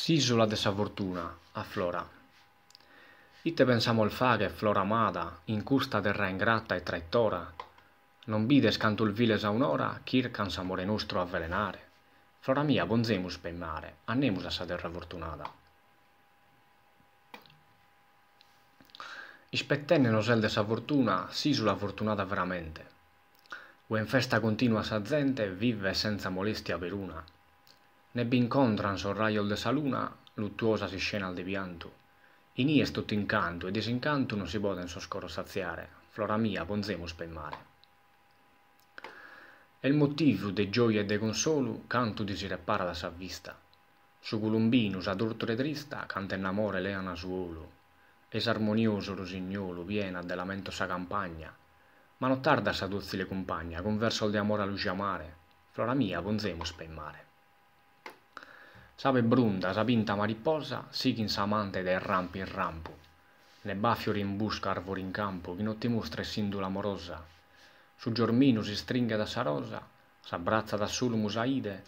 s'isola de sa fortuna, a Flora. aflora. Ite pensamol faghe, flora amada, in custa terra ingrata e traitora. Non bides canto il viles a un'ora, chircan amore nostro avvelenare. Flora mia, bonzemus pe mare, annemus a sa terra fortunata. Ispettenne nosel de sa fortuna, s'isola fortunata veramente. Ue festa continua sa gente, vive senza molestia per una. Nebbi incontran sorragliol de saluna, luttuosa si scena al deviantu. Inies tutto incanto e disincanto non si può in soscorro saziare, flora mia ponzemus pel mare. E il motivo de gioia e de consolo, canto di si repara da sa vista. Su culumbinus ad urtore trista canta in amore lea suolo. Es armonioso rosignolo viena de lamento sa campagna, ma non tarda sa dozile compagna, converso di amore a luce amare, flora mia ponzemus pel mare. Sape brunda, pinta mariposa, sichin samante del in rampu. Ne baffio rimbusca arvor in campo, chi non ti mostra e sindula amorosa. Su giormino si stringa da sa sarosa, s'abbrazza da sulmus aide,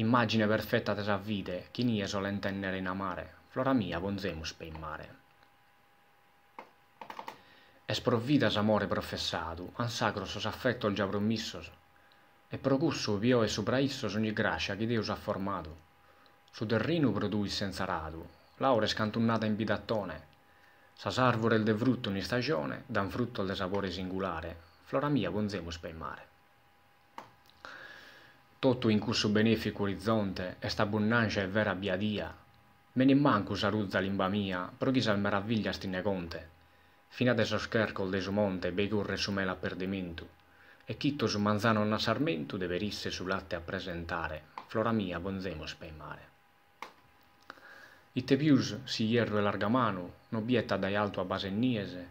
immagine perfetta te sa vide, chi nie solen tennere in amare, flora mia bonzemus pe in mare. E sprovvida s'amore sacro sos affetto il già promissos, e procusso vio e sopraissos ogni gracia che Deus ha formato. Su Suderrinu produi senza radu, laure scantunnata in bidattone. sarvore il de frutto in stagione, dan frutto al sapore singolare, flora mia bonzemus per mare. Tutto in curso benefico orizzonte, e sta bonnancia e vera biadia, me ne manco saruzza limba mia, pro chissà il meraviglia stine conte. Fino ad esoscherco su monte, begurre su mela perdimento, e chitto su manzano na sarmento deverisse su latte a presentare, flora mia bonzemus per mare. Ite pius si hierro e largamano, no bieta dai alto a basenniese,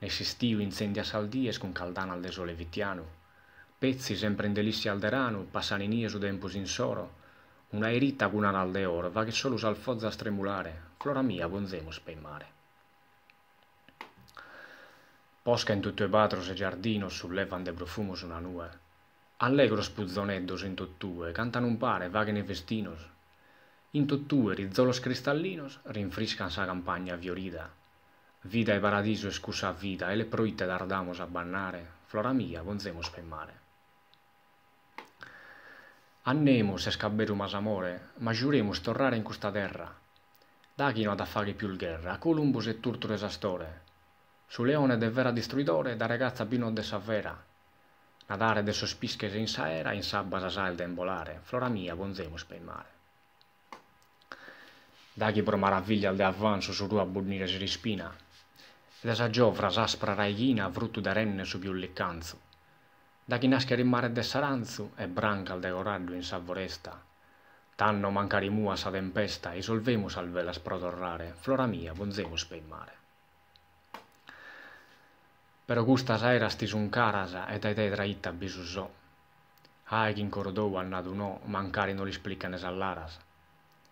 ne s'istiu incendi a saldies con caldana al desole vitianu. Pezzi sempre in delissi alderanu, passani niesu tempus insoro, una erita cun anal de oro, va che solo s'alfozza a stremulare, flora mia bonzemus pe mare. Posca in tutto e batros e giardino sullevan de profumus una nue, allegros puzzoneddos in tutt'ue, cantan un pare vaghe ne vestinos, in Intottur rizolos cristallinos rinfriscans a campagna viorida. Vida e paradiso e a vida, e le proitte dardamos a bannare, flora mia gonzemos per mare. Annemos e scabberumas amore, ma giuremos tornare in questa terra. Daghino ad affari più il guerra, Columbus e turto esastore. Su leone de vera distruidore, da ragazza bino de savera. Nadare de sospisches in saera, in sabba sa sasalda embolare, flora mia gonzemos per mare. Daghi por maraviglia de avanzo su rua burnire si rispina. Da sa giovra s'aspra raighina vruttu da renne su più liccanzu. Daghi nasce rimare de saranzu e branca al de coraggio in savoresta. Tanno mancari mua sa tempesta e solvemo salvela sprodorrare, flora mia vonzemo speimmare. Però gusta saera stis un carasa e dai dai traitta bisusò. Hai chi in cordovo al nadunò, mancari non li splicca ne sallaras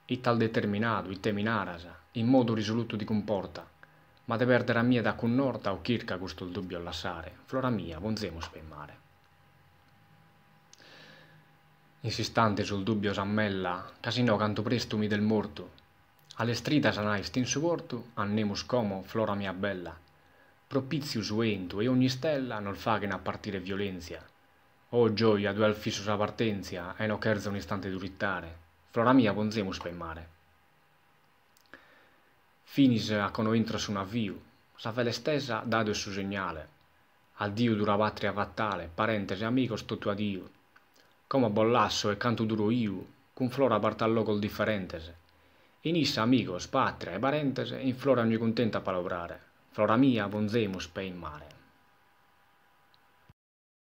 e tal determinado i teminaras, in modo risoluto ti comporta, ma de perdere a mia da connorta o chirca questo il dubbio a flora mia, vonzemo spemmare. Insistante sul dubbio s'ammella, casino canto presto mi del morto, alle strida sanai stin suporto, annemus como, flora mia bella, Propizio suento e ogni stella non fa che n'appartire violenza, o oh, gioia, due al fisso sa partenzia, e no cherza un istante durittare, Programia vonzemus pe mare. Finis a cono conointra su naviu, sa velestesa dado su segnale. Addio dura patria vattale, parentesi amico sto a dio. Come bollasso e canto duro iu, con flora partallo col differentese. In amico, spatria e parentese, in flora ogni contenta palobrare. Flora mia, bonzemus pe in mare.